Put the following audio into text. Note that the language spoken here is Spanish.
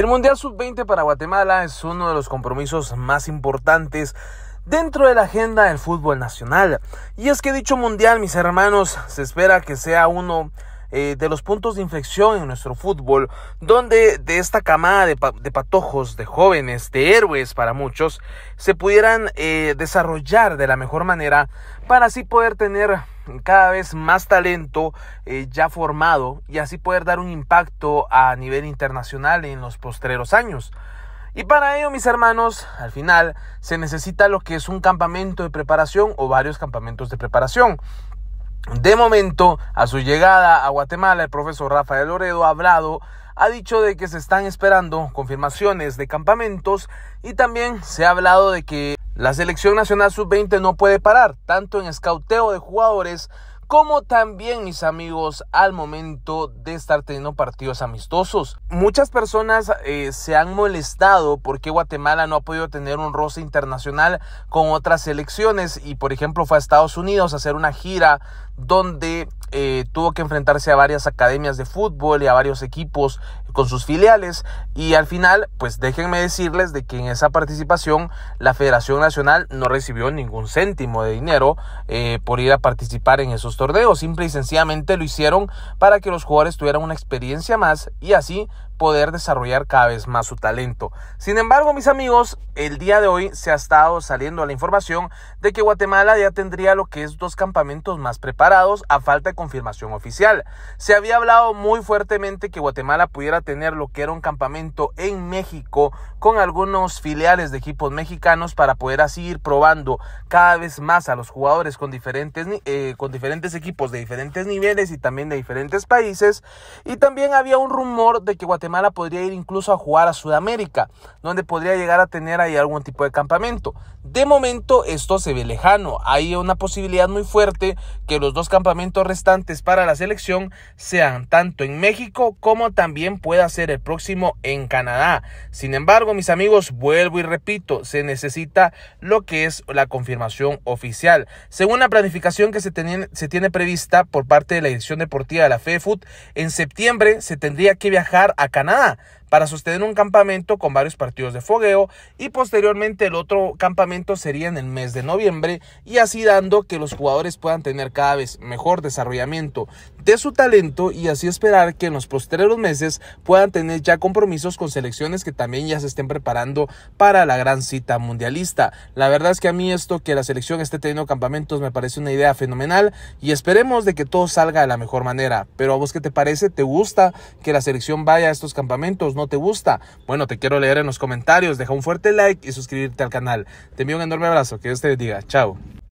El Mundial Sub-20 para Guatemala es uno de los compromisos más importantes dentro de la agenda del fútbol nacional. Y es que dicho Mundial, mis hermanos, se espera que sea uno eh, de los puntos de inflexión en nuestro fútbol, donde de esta camada de, patojos, de jóvenes, de héroes para muchos, se pudieran eh, desarrollar de la mejor manera para así poder tener cada vez más talento eh, ya formado y así poder dar un impacto a nivel internacional en los postreros años. Y para ello, mis hermanos, al final se necesita lo que es un campamento de preparación o varios campamentos de preparación. De momento, a su llegada a Guatemala, el profesor Rafael Loredo ha hablado, ha dicho de que se están esperando confirmaciones de campamentos y también se ha hablado de que la selección nacional sub-20 no puede parar, tanto en escauteo de jugadores como también mis amigos al momento de estar teniendo partidos amistosos. Muchas personas eh, se han molestado porque Guatemala no ha podido tener un roce internacional con otras selecciones y por ejemplo fue a Estados Unidos a hacer una gira donde eh, tuvo que enfrentarse a varias academias de fútbol y a varios equipos con sus filiales y al final pues déjenme decirles de que en esa participación la Federación Nacional no recibió ningún céntimo de dinero eh, por ir a participar en esos torneos simple y sencillamente lo hicieron para que los jugadores tuvieran una experiencia más y así poder desarrollar cada vez más su talento. Sin embargo, mis amigos, el día de hoy se ha estado saliendo la información de que Guatemala ya tendría lo que es dos campamentos más preparados a falta de confirmación oficial. Se había hablado muy fuertemente que Guatemala pudiera tener lo que era un campamento en México con algunos filiales de equipos mexicanos para poder así ir probando cada vez más a los jugadores con diferentes, eh, con diferentes equipos de diferentes niveles y también de diferentes países. Y también había un rumor de que Guatemala podría ir incluso a jugar a Sudamérica, donde podría llegar a tener ahí algún tipo de campamento. De momento esto se ve lejano. Hay una posibilidad muy fuerte que los dos campamentos restantes para la selección sean tanto en México como también pueda ser el próximo en Canadá. Sin embargo, mis amigos, vuelvo y repito, se necesita lo que es la confirmación oficial. Según la planificación que se, se tiene prevista por parte de la edición Deportiva de la FEFUT, en septiembre se tendría que viajar a Canadá para sostener un campamento con varios partidos de fogueo y posteriormente el otro campamento sería en el mes de noviembre y así dando que los jugadores puedan tener cada vez mejor desarrollamiento de su talento y así esperar que en los posteriores meses puedan tener ya compromisos con selecciones que también ya se estén preparando para la gran cita mundialista. La verdad es que a mí esto que la selección esté teniendo campamentos me parece una idea fenomenal y esperemos de que todo salga de la mejor manera. Pero a vos qué te parece? ¿Te gusta que la selección vaya a estos campamentos? no te gusta? Bueno, te quiero leer en los comentarios, deja un fuerte like y suscribirte al canal. Te envío un enorme abrazo, que Dios te diga. chao.